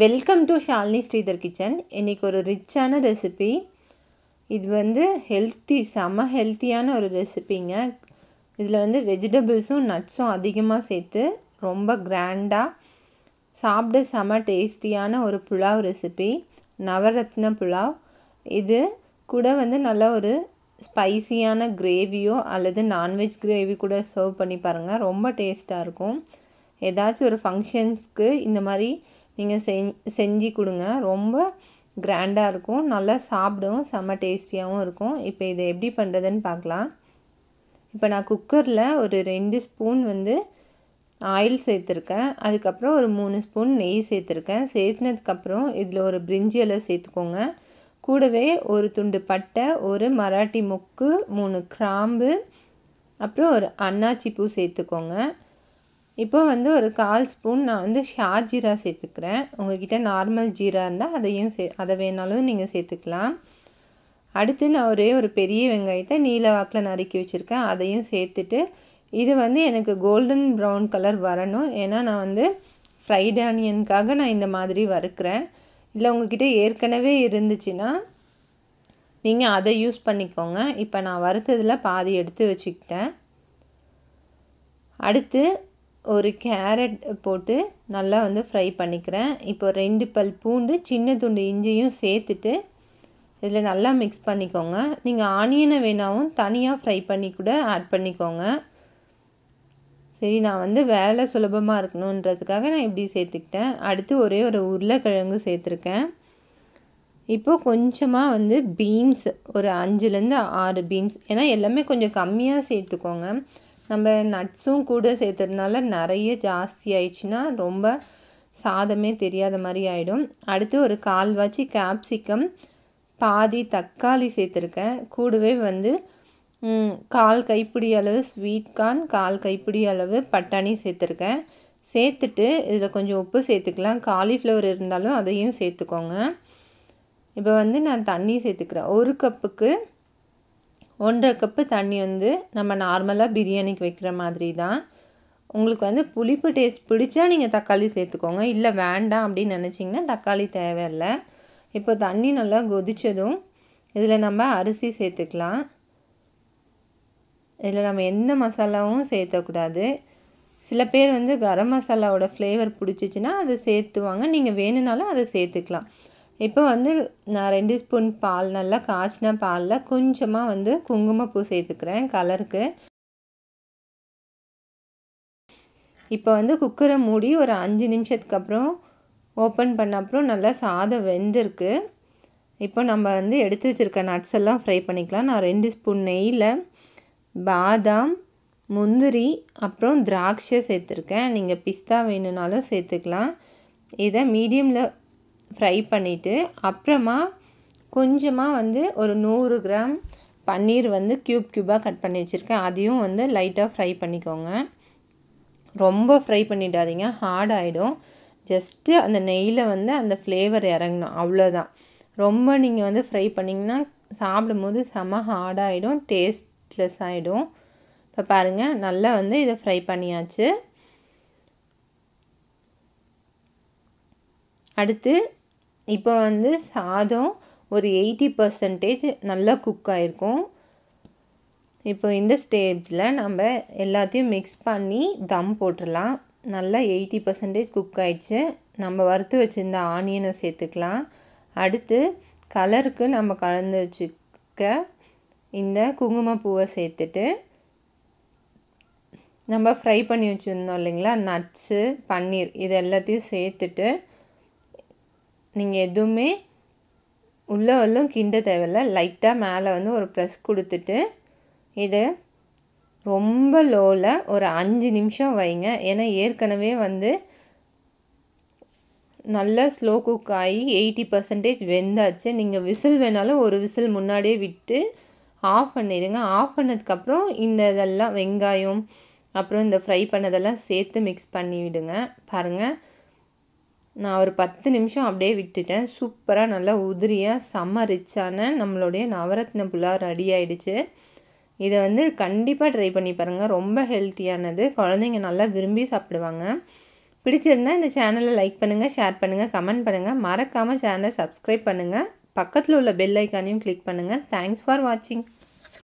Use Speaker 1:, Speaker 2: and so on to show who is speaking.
Speaker 1: welcome to Shalini Sridhar kitchen இன்றைக்கி ஒரு ரிச்சான ரெசிபி இது வந்து ஹெல்த்தி செம ஹெல்த்தியான ஒரு ரெசிபிங்க இதில் வந்து வெஜிடபிள்ஸும் நட்ஸும் அதிகமாக சேர்த்து ரொம்ப கிராண்டாக சாப்பிட செம டேஸ்டியான ஒரு புலாவ் ரெசிபி நவரத்ன புலாவ் இது கூட வந்து நல்ல ஒரு ஸ்பைசியான கிரேவியோ அல்லது நான்வெஜ் கிரேவி கூட சர்வ் பண்ணி பாருங்கள் ரொம்ப டேஸ்ட்டாக இருக்கும் ஏதாச்சும் ஒரு ஃபங்க்ஷன்ஸ்க்கு இந்த மாதிரி நீங்கள் செஞ்சு செஞ்சு கொடுங்க ரொம்ப கிராண்டாக இருக்கும் நல்லா சாப்பிடவும் செம்ம டேஸ்டியாகவும் இருக்கும் இப்போ இதை எப்படி பண்ணுறதுன்னு பார்க்கலாம் இப்போ நான் குக்கரில் ஒரு ரெண்டு ஸ்பூன் வந்து ஆயில் சேர்த்துருக்கேன் அதுக்கப்புறம் ஒரு மூணு ஸ்பூன் நெய் சேர்த்துருக்கேன் சேர்த்துனதுக்கப்புறம் இதில் ஒரு பிரிஞ்சி இலை சேர்த்துக்கோங்க கூடவே ஒரு துண்டு பட்டை ஒரு மராட்டி மொக்கு மூணு கிராம்பு அப்புறம் ஒரு அன்னாச்சி பூ சேர்த்துக்கோங்க இப்போ வந்து ஒரு கால் ஸ்பூன் நான் வந்து ஷாஜீரா சேர்த்துக்கிறேன் உங்கள்கிட்ட நார்மல் ஜீரா இருந்தால் அதையும் சே அதை வேணாலும் நீங்கள் சேர்த்துக்கலாம் அடுத்து நான் ஒரே ஒரு பெரிய வெங்காயத்தை நீல வாக்கில் நறுக்கி வச்சுருக்கேன் அதையும் சேர்த்துட்டு இது வந்து எனக்கு கோல்டன் ப்ரௌன் கலர் வரணும் ஏன்னா நான் வந்து ஃப்ரைட் ஆனியனுக்காக நான் இந்த மாதிரி வறுக்கிறேன் இல்லை உங்ககிட்ட ஏற்கனவே இருந்துச்சுன்னா நீங்கள் அதை யூஸ் பண்ணிக்கோங்க இப்போ நான் வறுத்ததில் பாதி எடுத்து வச்சுக்கிட்டேன் அடுத்து ஒரு கேரட் போட்டு நல்லா வந்து ஃப்ரை பண்ணிக்கிறேன் இப்போ ரெண்டு பல் பூண்டு சின்ன துண்டு இஞ்சியும் சேர்த்துட்டு இதில் நல்லா மிக்ஸ் பண்ணிக்கோங்க நீங்கள் ஆனியனை வேணாவும் தனியாக ஃப்ரை பண்ணி கூட ஆட் பண்ணிக்கோங்க சரி நான் வந்து வேலை சுலபமாக இருக்கணுன்றதுக்காக நான் இப்படி சேர்த்துக்கிட்டேன் அடுத்து ஒரே ஒரு உருளைக்கிழங்கு சேர்த்துருக்கேன் இப்போது கொஞ்சமாக வந்து பீன்ஸ் ஒரு அஞ்சுலேருந்து ஆறு பீன்ஸ் ஏன்னா எல்லாமே கொஞ்சம் கம்மியாக சேர்த்துக்கோங்க நம்ம நட்ஸும் கூட சேர்த்துறதுனால நிறைய ஜாஸ்தி ஆயிடுச்சுன்னா ரொம்ப சாதமே தெரியாத மாதிரி ஆகிடும் அடுத்து ஒரு கால்வாச்சி கேப்சிக்கம் பாதி தக்காளி சேர்த்துருக்கேன் கூடவே வந்து கால் கைப்பிடி அளவு ஸ்வீட் கார்ன் கால் கைப்பிடி அளவு பட்டாணி சேர்த்துருக்கேன் சேர்த்துட்டு இதில் கொஞ்சம் உப்பு சேர்த்துக்கலாம் காலிஃப்ளவர் இருந்தாலும் அதையும் சேர்த்துக்கோங்க இப்போ வந்து நான் தண்ணி சேர்த்துக்கிறேன் ஒரு கப்புக்கு ஒன்றரை கப்பு தண்ணி வந்து நம்ம நார்மலாக பிரியாணிக்கு வைக்கிற மாதிரி தான் உங்களுக்கு வந்து புளிப்பு டேஸ்ட் பிடிச்சா நீங்கள் தக்காளி சேர்த்துக்கோங்க இல்லை வேண்டாம் அப்படின்னு நினச்சிங்கன்னா தக்காளி தேவையில்லை இப்போ தண்ணி நல்லா கொதித்ததும் இதில் நம்ம அரிசி சேர்த்துக்கலாம் இதில் நம்ம எந்த மசாலாவும் சேர்த்தக்கூடாது சில பேர் வந்து கரம் மசாலாவோட ஃப்ளேவர் பிடிச்சிச்சின்னா அதை சேர்த்துவாங்க நீங்கள் வேணும்னாலும் அதை சேர்த்துக்கலாம் இப்போ வந்து நான் ரெண்டு ஸ்பூன் பால் நல்லா காய்ச்சின பாலில் கொஞ்சமாக வந்து குங்குமப்பூ சேர்த்துக்கிறேன் கலருக்கு இப்போ வந்து குக்கரை மூடி ஒரு அஞ்சு நிமிஷத்துக்கு அப்புறம் ஓப்பன் பண்ண அப்புறம் நல்லா சாதம் வெந்திருக்கு இப்போ நம்ம வந்து எடுத்து வச்சுருக்க நட்ஸ் எல்லாம் ஃப்ரை பண்ணிக்கலாம் நான் ரெண்டு ஸ்பூன் நெய்யில் பாதாம் முந்திரி அப்புறம் திராட்சை சேர்த்துருக்கேன் நீங்கள் பிஸ்தா வேணும்னாலும் சேர்த்துக்கலாம் இதை மீடியமில் ஃப்ரை பண்ணிவிட்டு அப்புறமா கொஞ்சமாக வந்து ஒரு நூறு கிராம் பன்னீர் வந்து க்யூப் க்யூபாக கட் பண்ணி வச்சுருக்கேன் அதையும் வந்து லைட்டாக ஃப்ரை பண்ணிக்கோங்க ரொம்ப ஃப்ரை பண்ணிவிடாதீங்க ஹார்ட் ஆகிடும் ஜஸ்ட்டு அந்த நெய்யில் வந்து அந்த ஃப்ளேவர் இறங்கணும் அவ்வளோதான் ரொம்ப நீங்கள் வந்து ஃப்ரை பண்ணிங்கன்னா சாப்பிடும்போது செம ஹார்டாகிடும் டேஸ்ட்லெஸ் ஆகிடும் இப்போ பாருங்கள் நல்லா வந்து இதை ஃப்ரை பண்ணியாச்சு அடுத்து இப்போ வந்து சாதம் ஒரு எயிட்டி பர்சன்டேஜ் நல்லா குக் ஆகிருக்கும் இப்போ இந்த ஸ்டேஜில் நம்ம எல்லாத்தையும் மிக்ஸ் பண்ணி தம் போட்டுடலாம் நல்லா எயிட்டி பர்சன்டேஜ் குக் ஆகிடுச்சு நம்ம வறுத்து வச்சுருந்த ஆனியனை சேர்த்துக்கலாம் அடுத்து கலருக்கு நம்ம கலந்து வச்சுக்க இந்த குங்குமப்பூவை சேர்த்துட்டு நம்ம ஃப்ரை பண்ணி வச்சுருந்தோம் இல்லைங்களா நட்ஸு பன்னீர் இது எல்லாத்தையும் சேர்த்துட்டு நீங்கள் எதுவுமே உள்ளே உள்ள கிண்ட தேவையில்ல லைட்டாக மேலே வந்து ஒரு ப்ரெஸ் கொடுத்துட்டு இதை ரொம்ப லோவில் ஒரு அஞ்சு நிமிஷம் வைங்க ஏன்னா ஏற்கனவே வந்து நல்லா ஸ்லோ குக் ஆகி எயிட்டி பர்சன்டேஜ் வெந்தாச்சு நீங்கள் விசில் வேணாலும் ஒரு விசில் முன்னாடியே விட்டு ஆஃப் பண்ணிடுங்க ஆஃப் பண்ணதுக்கப்புறம் இந்த இதெல்லாம் வெங்காயம் அப்புறம் இந்த ஃப்ரை பண்ணதெல்லாம் சேர்த்து மிக்ஸ் பண்ணிவிடுங்க பாருங்கள் நான் ஒரு பத்து நிமிஷம் அப்படியே விட்டுட்டேன் சூப்பராக நல்லா உதிரியாக செம்ம ரிச்சான நம்மளுடைய நவரத்ன புலாவ் ரெடி ஆகிடுச்சு இதை வந்து கண்டிப்பாக ட்ரை பண்ணி பாருங்கள் ரொம்ப ஹெல்த்தியானது குழந்தைங்க நல்லா விரும்பி சாப்பிடுவாங்க பிடிச்சிருந்தால் இந்த சேனலை லைக் பண்ணுங்கள் ஷேர் பண்ணுங்கள் கமெண்ட் பண்ணுங்கள் மறக்காமல் சேனலை சப்ஸ்கிரைப் பண்ணுங்கள் பக்கத்தில் உள்ள பெல் ஐக்கானையும் கிளிக் பண்ணுங்கள் தேங்க்ஸ் ஃபார் வாட்சிங்